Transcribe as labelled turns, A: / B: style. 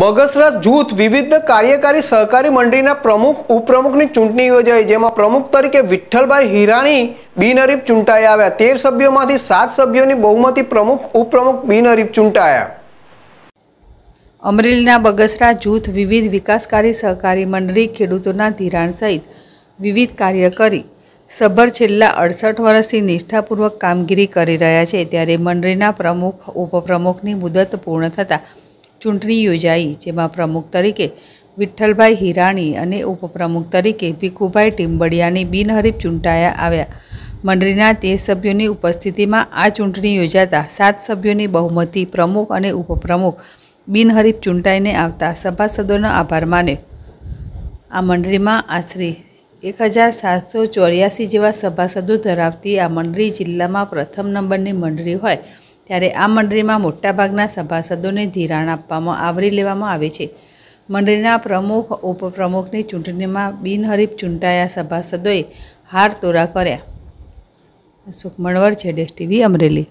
A: બગસરા જૂથ વિવિધ કાર્યકારી સહકારી મંડળીના પ્રમુખ ઉપપ્રમુખની ચૂંટણી યોજાઈ જેમાં પ્રમુખ તરીકે વિઠ્ઠલભાઈ હિરાણી બિનહરીફ ચૂંટાઈ આવ્યા તેર સભ્યોમાંથી સાત સભ્યોની બહુમતી પ્રમુખ ઉપપ્રમુખ બિનહરીફ ચૂંટાયા
B: અમરેલીના બગસરા જૂથ વિવિધ વિકાસકારી સહકારી મંડળી ખેડૂતોના ધિરાણ સહિત વિવિધ કાર્ય કરી સભર છેલ્લા અડસઠ વર્ષથી નિષ્ઠાપૂર્વક કામગીરી કરી રહ્યા છે ત્યારે મંડળીના પ્રમુખ ઉપપ્રમુખની મુદત પૂર્ણ થતાં ચૂંટણી યોજાઈ જેમાં પ્રમુખ તરીકે વિઠ્ઠલભાઈ હિરાણી અને ઉપપ્રમુખ તરીકે ભીખુભાઈ ટીમ્બડિયાની બિનહરીફ ચૂંટાયા આવ્યા મંડળીના તેર સભ્યોની ઉપસ્થિતિમાં આ ચૂંટણી યોજાતા સાત સભ્યોની બહુમતી પ્રમુખ અને ઉપપ્રમુખ બિનહરીફ ચૂંટાઈને આવતા સભાસદોનો આભાર માન્યો આ મંડળીમાં આશરે એક હજાર સાતસો ચોર્યાસી જેવા સભાસદો ધરાવતી આ મંડળી જિલ્લામાં પ્રથમ નંબરની મંડળી હોય ત્યારે આ મંડળીમાં મોટાભાગના સભાસદોને ધિરાણ આપવામાં આવરી લેવામાં આવે છે મંડળીના પ્રમુખ ઉપપ્રમુખની ચૂંટણીમાં બિનહરીફ ચૂંટાયા સભાસદોએ હાર તોરા કર્યા સુખમણવર છે ડેસ અમરેલી